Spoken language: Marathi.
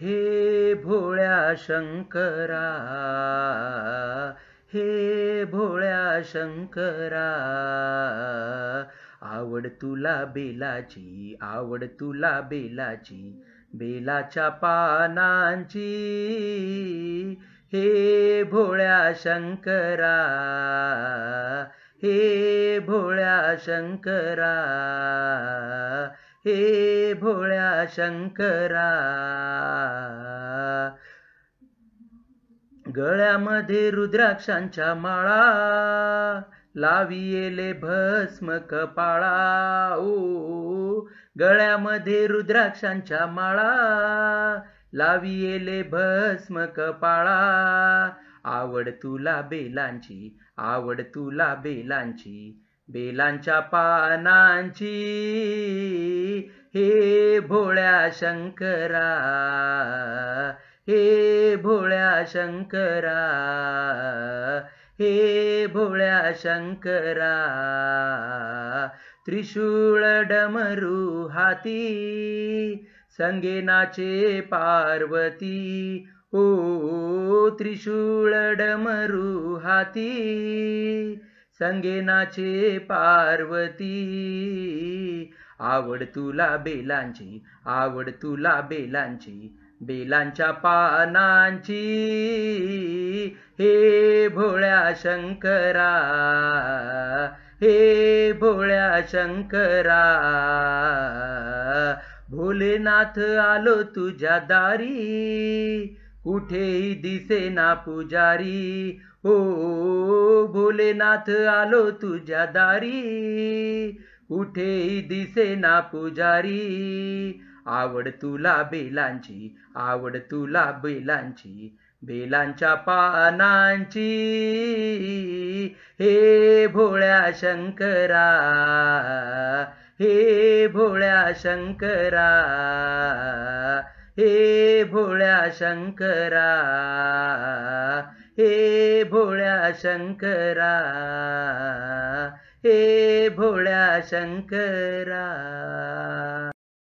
हे भोळ्या शंकरा हे भोळ्या शंकरा आवड तुला बेलाची आवड तुला बेलाची बेलाच्या पानांची हे भोळ्या शंकरा हे भोळ्या शंकरा हे भोळ्या शंकरा गळ्यामध्ये रुद्राक्षांच्या माळा येले भस्म कपाळा ओ गळ्यामध्ये रुद्राक्षांच्या माळा येले भस्म कपाळा आवड तुला बेलांची आवड तुला बेलांची बेलांच्या पानांची हे भोळ्या शंकरा हे भोळ्या शंकरा हे भोळ्या शंकरा त्रिशूळ डमरू हाती संगेनाचे पार्वती ओ हो त्रिशूळ डमरू हाती संगेनाचे पार्वती आवड तुला बेलांची आवड तुला बेलांची बेलांच्या पानांची हे भोळ्या शंकरा हे भोळ्या शंकरा भोलेनाथ आलो तुझ्या दारी कुठेही ना पुजारी हो भोलेनाथ आलो तुझ्या दारी कुठेही ना पुजारी आवड तुला बेलांची आवड तुला बेलांची बेलांच्या पानांची हे भोळ्या शंकरा हे भोळ्या शंकरा हे भोळ्या शंकरा हे भोळ्या शंकरा हे भोळ्या शंकरा